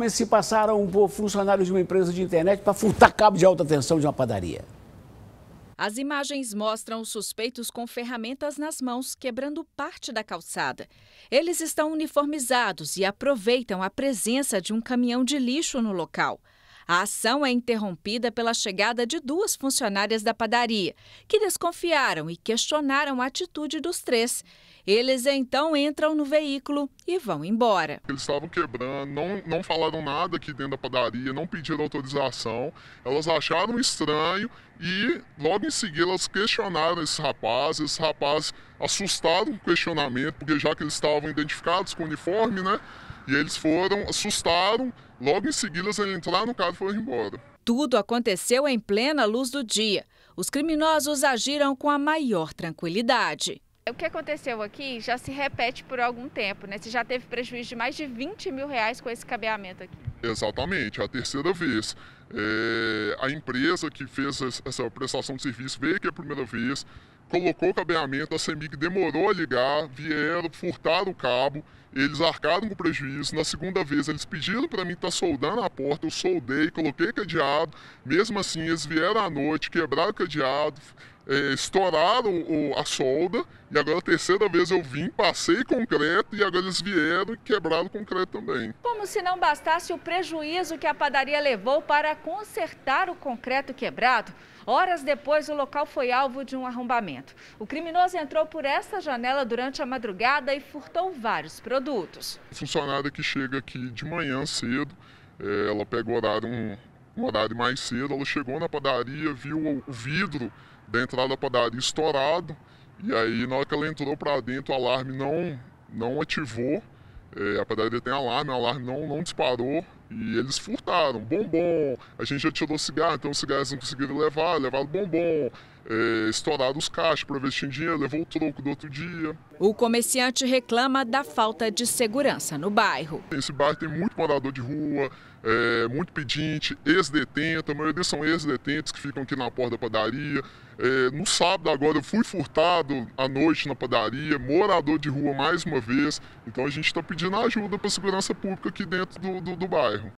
Mas se passaram por funcionários de uma empresa de internet para furtar cabo de alta tensão de uma padaria. As imagens mostram os suspeitos com ferramentas nas mãos quebrando parte da calçada. Eles estão uniformizados e aproveitam a presença de um caminhão de lixo no local. A ação é interrompida pela chegada de duas funcionárias da padaria, que desconfiaram e questionaram a atitude dos três. Eles então entram no veículo e vão embora. Eles estavam quebrando, não, não falaram nada aqui dentro da padaria, não pediram autorização. Elas acharam estranho e logo em seguida elas questionaram esses rapazes. Esses rapazes assustaram o questionamento, porque já que eles estavam identificados com o uniforme, né? E eles foram, assustaram, logo em seguida eles entraram no carro e foram embora. Tudo aconteceu em plena luz do dia. Os criminosos agiram com a maior tranquilidade. O que aconteceu aqui já se repete por algum tempo, né? Você já teve prejuízo de mais de 20 mil reais com esse cabeamento aqui. Exatamente, é a terceira vez. É, a empresa que fez essa prestação de serviço veio aqui a primeira vez, colocou o cabeamento, a CEMIG demorou a ligar, vieram, furtaram o cabo, eles arcaram com prejuízo. Na segunda vez, eles pediram para mim estar tá soldando a porta, eu soldei, coloquei cadeado. Mesmo assim, eles vieram à noite, quebraram o cadeado, é, estouraram o, a solda e agora a terceira vez eu vim, passei concreto e agora eles vieram e quebraram concreto também. Como se não bastasse o prejuízo que a padaria levou para consertar o concreto quebrado, horas depois o local foi alvo de um arrombamento. O criminoso entrou por essa janela durante a madrugada e furtou vários produtos. A funcionária que chega aqui de manhã cedo, é, ela pega o horário, um, um horário mais cedo, ela chegou na padaria, viu o vidro da entrada da padaria estourado. E aí, na hora que ela entrou para dentro, o alarme não, não ativou. É, a padaria tem alarme, o alarme não, não disparou. E eles furtaram bombom. A gente já tirou cigarro, então os cigarros não conseguiram levar, levaram bombom. É, estouraram os caixas para ver se tinha dinheiro, levou o troco do outro dia. O comerciante reclama da falta de segurança no bairro. Esse bairro tem muito morador de rua, é, muito pedinte, ex-detento, a maioria são ex-detentos que ficam aqui na porta da padaria. É, no sábado agora eu fui furtado à noite na padaria, morador de rua mais uma vez. Então a gente está pedindo ajuda para a segurança pública aqui dentro do, do, do bairro.